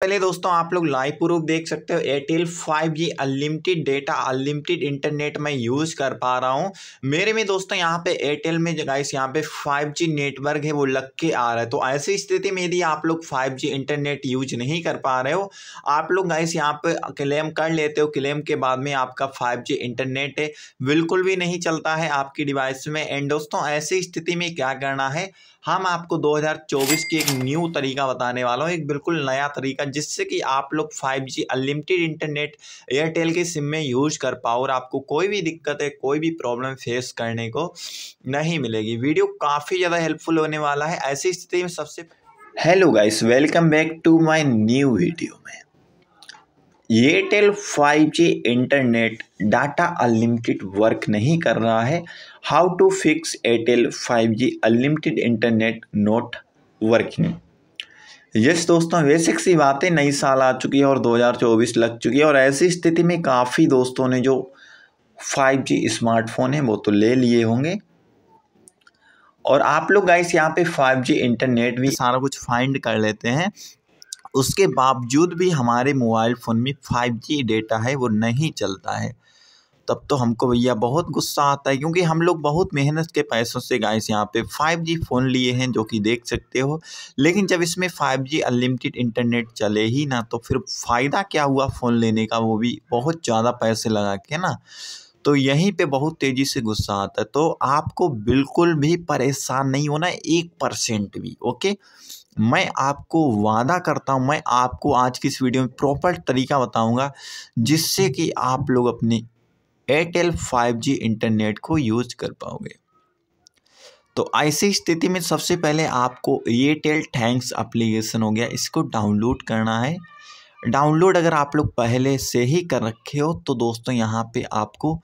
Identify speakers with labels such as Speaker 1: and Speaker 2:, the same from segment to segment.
Speaker 1: पहले दोस्तों आप लोग लाइव प्रूफ देख सकते हो Airtel 5G unlimited data unlimited internet मैं यूज़ कर पा रहा हूँ मेरे में दोस्तों यहाँ पे एयरटेल में गाइस यहाँ पे 5G नेटवर्क है वो लग के आ रहा है तो ऐसी स्थिति में यदि आप लोग 5G इंटरनेट यूज नहीं कर पा रहे हो आप लोग गाइस यहाँ पे क्लेम कर लेते हो क्लेम के बाद में आपका फाइव इंटरनेट बिल्कुल भी नहीं चलता है आपकी डिवाइस में एंड दोस्तों ऐसी स्थिति में क्या करना है हम आपको चौबीस की एक न्यू तरीका बताने वाला हूँ एक बिल्कुल नया तरीका मतलब जिससे कि आप लोग 5G अनलिमिटेड इंटरनेट एयरटेल के सिम में यूज़ कर पाओ और आपको कोई भी दिक्कत है कोई भी प्रॉब्लम फेस करने को नहीं मिलेगी वीडियो काफ़ी ज़्यादा हेल्पफुल होने वाला है ऐसी स्थिति में सबसे hello guys welcome back to my new video में Airtel 5G internet data unlimited work नहीं कर रहा है how to fix Airtel 5G unlimited internet not working yes दोस्तों बेसिक सी बातें नई साल आ चुकी है और 2024 लग चुकी है और ऐसी स्थिति में काफ़ी दोस्तों ने जो 5G स्मार्टफोन है वो तो ले लिए होंगे और आप लोग गाइस यहाँ पे 5G इंटरनेट भी सारा कुछ फाइंड कर लेते हैं उसके बावजूद भी हमारे मोबाइल फ़ोन में 5G डेटा है वो नहीं चलता है तब तो हमको भैया बहुत गुस्सा आता है क्योंकि हम लोग बहुत मेहनत के पैसों से गाइस यहाँ पे 5G फ़ोन लिए हैं जो कि देख सकते हो लेकिन जब इसमें 5G अनलिमिटेड इंटरनेट चले ही ना तो फिर फ़ायदा क्या हुआ फ़ोन लेने का वो भी बहुत ज़्यादा पैसे लगा के ना तो यहीं पे बहुत तेज़ी से गुस्सा आता है तो आपको बिल्कुल भी परेशान नहीं होना एक परसेंट भी ओके मैं आपको वादा करता हूँ मैं आपको आज की इस वीडियो में प्रॉपर तरीका बताऊँगा जिससे कि आप लोग अपने एयरटेल 5G इंटरनेट को यूज कर पाओगे तो ऐसी स्थिति में सबसे पहले आपको एयरटेल थैंक्स एप्लीकेशन हो गया इसको डाउनलोड करना है डाउनलोड अगर आप लोग पहले से ही कर रखे हो तो दोस्तों यहाँ पे आपको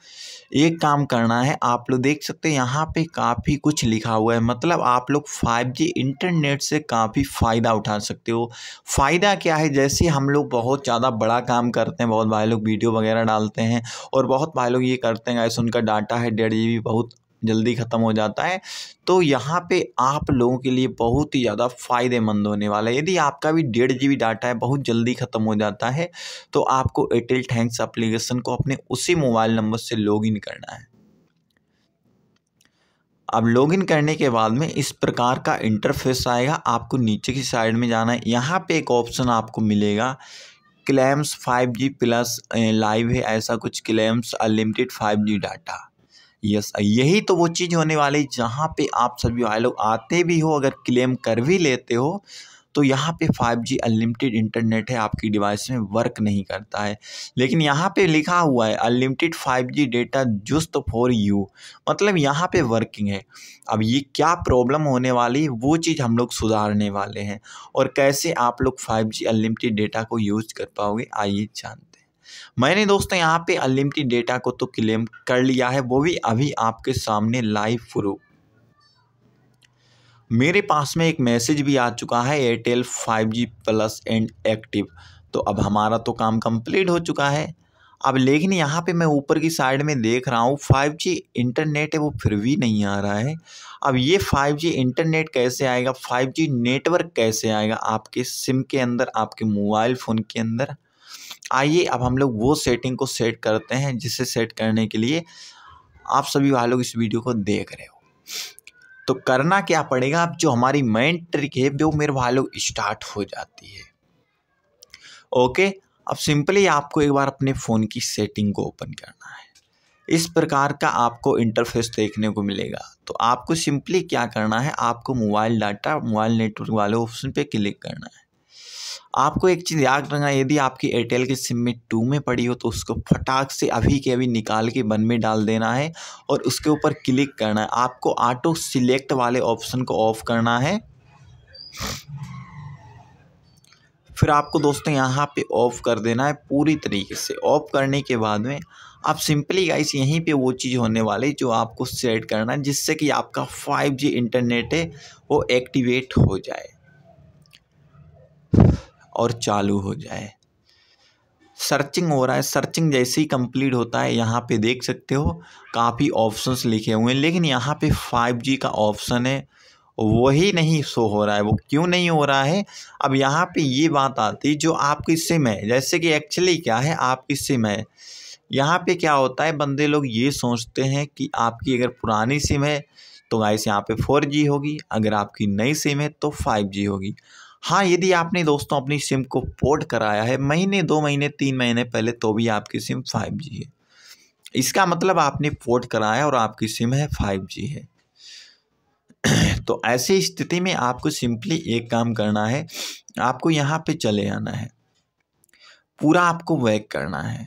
Speaker 1: एक काम करना है आप लोग देख सकते हैं यहाँ पे काफ़ी कुछ लिखा हुआ है मतलब आप लोग 5G इंटरनेट से काफ़ी फ़ायदा उठा सकते हो फ़ायदा क्या है जैसे हम लोग बहुत ज़्यादा बड़ा काम करते हैं बहुत भाई लोग वीडियो वगैरह डालते हैं और बहुत भाई लोग ये करते हैं ऐसे उनका डाटा है डेढ़ जी बहुत जल्दी ख़त्म हो जाता है तो यहाँ पे आप लोगों के लिए बहुत ही ज़्यादा फ़ायदेमंद होने वाला है यदि आपका भी डेढ़ जी डाटा है बहुत जल्दी ख़त्म हो जाता है तो आपको एयरटेल थैंक्स अप्लीकेशन को अपने उसी मोबाइल नंबर से लॉग इन करना है अब लॉगिन करने के बाद में इस प्रकार का इंटरफेस आएगा आपको नीचे की साइड में जाना है यहाँ पे एक ऑप्शन आपको मिलेगा क्लेम्स 5G प्लस लाइव है ऐसा कुछ claims unlimited 5G data yes यही तो वो चीज़ होने वाली जहाँ पे आप सभी भाई लोग आते भी हो अगर क्लेम कर भी लेते हो तो यहाँ पे 5G अनलिमिटेड इंटरनेट है आपकी डिवाइस में वर्क नहीं करता है लेकिन यहाँ पे लिखा हुआ है unlimited 5G data just for you मतलब यहाँ पे वर्किंग है अब ये क्या प्रॉब्लम होने वाली वो चीज़ हम लोग सुधारने वाले हैं और कैसे आप लोग 5G अनलिमिटेड डेटा को यूज़ कर पाओगे आइए जानते मैंने दोस्तों यहाँ पे अनलिमिटेड डेटा को तो क्लेम कर लिया है वो भी अभी आपके सामने लाइव प्रूफ मेरे पास में एक मैसेज भी आ चुका है Airtel 5G plus and active तो अब हमारा तो काम कंप्लीट हो चुका है अब लेकिन यहाँ पे मैं ऊपर की साइड में देख रहा हूँ 5G इंटरनेट है वो फिर भी नहीं आ रहा है अब ये 5G इंटरनेट कैसे आएगा 5G नेटवर्क कैसे आएगा आपके सिम के अंदर आपके मोबाइल फ़ोन के अंदर आइए अब हम लोग वो सेटिंग को सेट करते हैं जिसे सेट करने के लिए आप सभी लोग इस वीडियो को देख रहे हो तो करना क्या पड़ेगा अब जो हमारी मेन ट्रिक है वो मेरे भाई लोग स्टार्ट हो जाती है ओके अब सिंपली आपको एक बार अपने फ़ोन की सेटिंग को ओपन करना है इस प्रकार का आपको इंटरफेस देखने को मिलेगा तो आपको सिंपली क्या करना है आपको मोबाइल डाटा मोबाइल नेटवर्क वाले ऑप्शन पे क्लिक करना है आपको एक चीज़ याद रखना यदि आपकी एयरटेल की सिम में टू में पड़ी हो तो उसको फटाक से अभी के अभी निकाल के बन में डाल देना है और उसके ऊपर क्लिक करना है आपको ऑटो सिलेक्ट वाले ऑप्शन को ऑफ करना है फिर आपको दोस्तों यहाँ पे ऑफ़ कर देना है पूरी तरीके से ऑफ़ करने के बाद में आप सिंपली गाइस यहीं पे वो चीज़ होने वाली जो आपको सेट करना है जिससे कि आपका 5G इंटरनेट है वो एक्टिवेट हो जाए और चालू हो जाए सर्चिंग हो रहा है सर्चिंग जैसे ही कंप्लीट होता है यहाँ पे देख सकते हो काफ़ी ऑप्शंस लिखे हुए हैं लेकिन यहाँ पे 5G का ऑप्शन है वही नहीं शो हो रहा है वो क्यों नहीं हो रहा है अब यहाँ पे ये बात आती है जो आपकी सिम है जैसे कि एक्चुअली क्या है आपकी सिम है यहाँ पे क्या होता है बंदे लोग ये सोचते हैं कि आपकी अगर पुरानी सिम है तो गाइस यहाँ पे 4G होगी अगर आपकी नई सिम है तो 5G होगी हाँ यदि आपने दोस्तों अपनी सिम को पोर्ट कराया है महीने दो महीने तीन महीने पहले तो भी आपकी सिम फाइव जी है इसका मतलब आपने पोर्ट कराया और आपकी सिम है फाइव जी है तो ऐसी स्थिति में आपको सिंपली एक काम करना है आपको यहाँ पे चले आना है पूरा आपको वैक करना है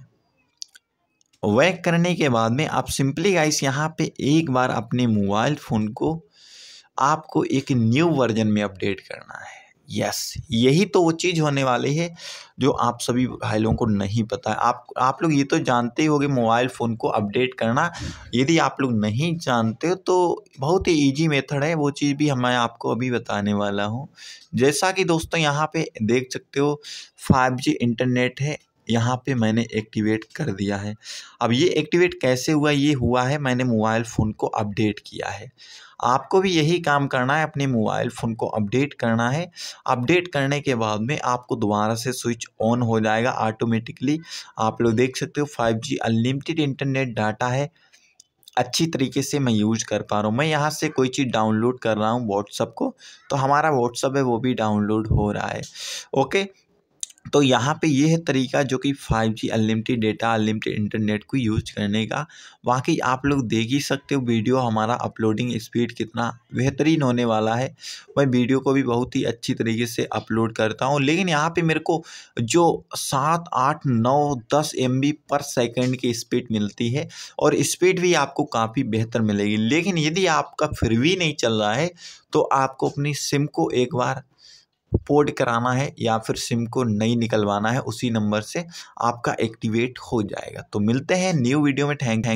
Speaker 1: वैक करने के बाद में आप सिंपली गाइस यहाँ पे एक बार अपने मोबाइल फ़ोन को आपको एक न्यू वर्जन में अपडेट करना है यस यही तो वो चीज़ होने वाली है जो आप सभी भाई लोगों को नहीं पता है आप आप लोग ये तो जानते ही होगे मोबाइल फ़ोन को अपडेट करना यदि आप लोग नहीं जानते हो तो बहुत ही इजी मेथड है वो चीज़ भी मैं आपको अभी बताने वाला हूँ जैसा कि दोस्तों यहाँ पे देख सकते हो 5G इंटरनेट है यहाँ पे मैंने एक्टिवेट कर दिया है अब ये एक्टिवेट कैसे हुआ ये हुआ है मैंने मोबाइल फ़ोन को अपडेट किया है आपको भी यही काम करना है अपने मोबाइल फ़ोन को अपडेट करना है अपडेट करने के बाद में आपको दोबारा से स्विच ऑन हो जाएगा ऑटोमेटिकली आप लोग देख सकते हो five G unlimited internet data है अच्छी तरीके से मैं यूज कर पा रहा हूँ मैं यहाँ से कोई चीज़ डाउनलोड कर रहा हूँ व्हाट्सअप को तो हमारा व्हाट्सअप है वो भी डाउनलोड हो रहा है ओके तो यहाँ पे ये है तरीका जो कि five G unlimited data unlimited internet को यूज करने का बाकी आप लोग देख ही सकते हो वीडियो हमारा अपलोडिंग स्पीड कितना बेहतरीन होने वाला है मैं वीडियो को भी बहुत ही अच्छी तरीके से अपलोड करता हूँ लेकिन यहाँ पे मेरे को जो सात आठ नौ दस एम पर सेकेंड की स्पीड मिलती है और स्पीड भी आपको काफ़ी बेहतर मिलेगी लेकिन यदि आपका फिर भी नहीं चल रहा है तो आपको अपनी सिम को एक बार पोर्ट कराना है या फिर सिम को नई निकलवाना है उसी नंबर से आपका एक्टिवेट हो जाएगा तो मिलते हैं न्यू वीडियो में थैंक थैंक